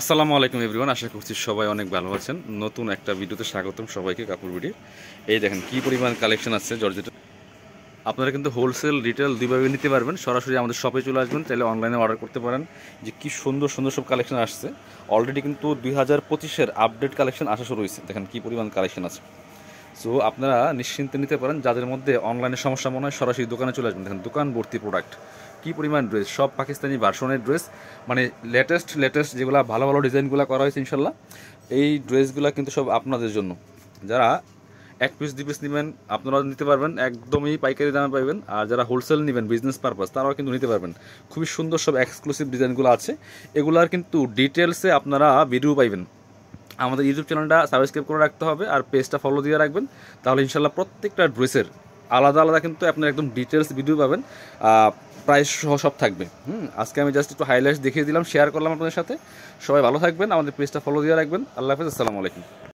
আসসালামু আলাইকুম এভরিওয়ান আশা করছি সবাই অনেক ভালো আছেন নতুন একটা ভিডিওতে স্বাগতম সবাইকে কাপড় বিড়ি এই দেখেন কি পরিমাণ কালেকশন আছে জর্জেট আপনারা কিন্তু হোলসেল রিটেল দুইভাবে নিতে পারবেন সরাসরি আমাদের শপে চলে আসবেন তাহলে অনলাইনে অর্ডার করতে পারেন যে কি সুন্দর সুন্দর সব কালেকশন আসছে অলরেডি কিন্তু দুই হাজার পঁচিশের আপডেট কালেকশন আসা শুরু হয়েছে দেখেন কি পরিমাণ কালেকশন আছে সো আপনারা নিশ্চিন্তে নিতে পারেন যাদের মধ্যে অনলাইনে সমস্যা মনে হয় সরাসরি দোকানে চলে আসবেন দেখেন দোকান ভর্তি প্রোডাক্ট কী পরিমাণ ড্রেস সব পাকিস্তানি ভার্সনের ড্রেস মানে লেটেস্ট লেটেস্ট যেগুলো ভালো ভালো ডিজাইনগুলো করা হয়েছে ইনশাল্লাহ এই ড্রেসগুলো কিন্তু সব আপনাদের জন্য যারা এক পিস দু পিস নেবেন আপনারা নিতে পারবেন একদমই পাইকারি দামে পাবেন আর যারা হোলসেল নেবেন বিজনেস পারপাস তারাও কিন্তু নিতে পারবেন খুবই সুন্দর সব এক্সক্লুসিভ ডিজাইনগুলো আছে এগুলার কিন্তু ডিটেলসে আপনারা ভিডিও পাইবেন আমাদের ইউটিউব চ্যানেলটা সাবস্ক্রাইব করে রাখতে হবে আর পেজটা ফলো দিয়ে রাখবেন তাহলে ইনশাল্লাহ প্রত্যেকটা ড্রেসের আলাদা আলাদা কিন্তু আপনার একদম ডিটেলস ভিডিও পাবেন প্রাইস সহ সব থাকবে হুম আজকে আমি জাস্ট একটু হাইলাইটস দেখিয়ে দিলাম শেয়ার করলাম আপনাদের সাথে সবাই ভালো থাকবেন আমাদের পেজটা ফলো দিয়ে রাখবেন আল্লাহ হাফিজ আসসালামু আলাইকুম